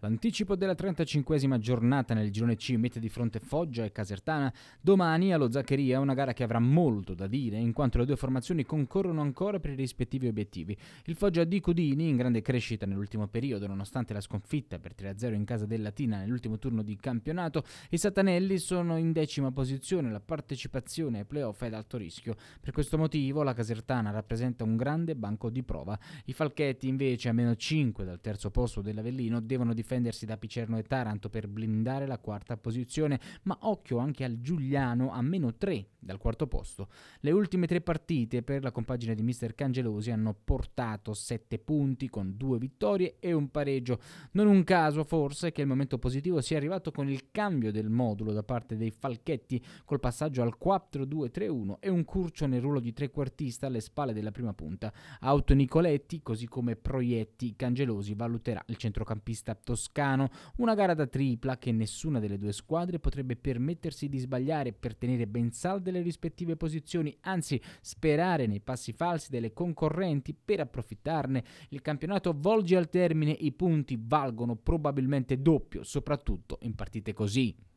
L'anticipo della 35esima giornata nel girone C mette di fronte Foggia e Casertana. Domani allo Zaccheria una gara che avrà molto da dire, in quanto le due formazioni concorrono ancora per i rispettivi obiettivi. Il Foggia di Cudini, in grande crescita nell'ultimo periodo, nonostante la sconfitta per 3-0 in casa del Latina nell'ultimo turno di campionato, i Satanelli sono in decima posizione, la partecipazione ai playoff è ad alto rischio. Per questo motivo la Casertana rappresenta un grande banco di prova. I Falchetti, invece, a meno 5 dal terzo posto dell'Avellino, devono difendere difendersi da Picerno e Taranto per blindare la quarta posizione, ma occhio anche al Giuliano a meno 3 dal quarto posto. Le ultime tre partite per la compagine di Mr. Cangelosi hanno portato 7 punti con 2 vittorie e un pareggio. Non un caso forse che il momento positivo sia arrivato con il cambio del modulo da parte dei Falchetti col passaggio al 4-2-3-1 e un Curcio nel ruolo di trequartista alle spalle della prima punta. Auto Nicoletti, così come Proietti Cangelosi, valuterà il centrocampista toscano. Una gara da tripla che nessuna delle due squadre potrebbe permettersi di sbagliare per tenere ben salde le delle rispettive posizioni, anzi sperare nei passi falsi delle concorrenti per approfittarne. Il campionato volge al termine, i punti valgono probabilmente doppio, soprattutto in partite così.